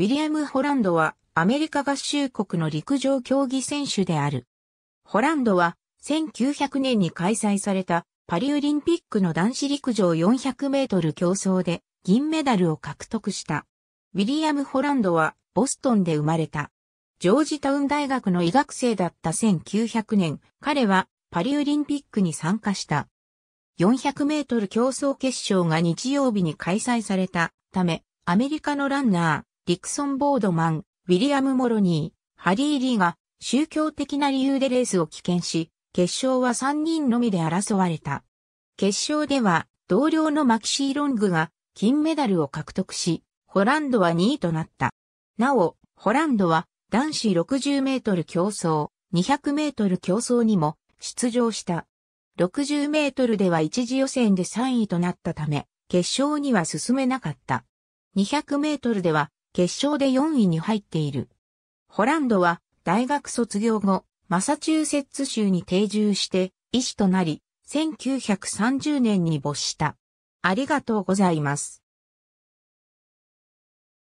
ウィリアム・ホランドはアメリカ合衆国の陸上競技選手である。ホランドは1900年に開催されたパリオリンピックの男子陸上400メートル競争で銀メダルを獲得した。ウィリアム・ホランドはボストンで生まれた。ジョージタウン大学の医学生だった1900年、彼はパリオリンピックに参加した。400メートル競争決勝が日曜日に開催されたため、アメリカのランナー、ディクソン・ボードマン、ウィリアム・モロニー、ハリー・リーが宗教的な理由でレースを棄権し、決勝は3人のみで争われた。決勝では同僚のマキシー・ロングが金メダルを獲得し、ホランドは2位となった。なお、ホランドは男子60メートル競争、200メートル競争にも出場した。60メートルでは一次予選で3位となったため、決勝には進めなかった。200メートルでは決勝で4位に入っている。ホランドは大学卒業後、マサチューセッツ州に定住して医師となり、1930年に没した。ありがとうございます。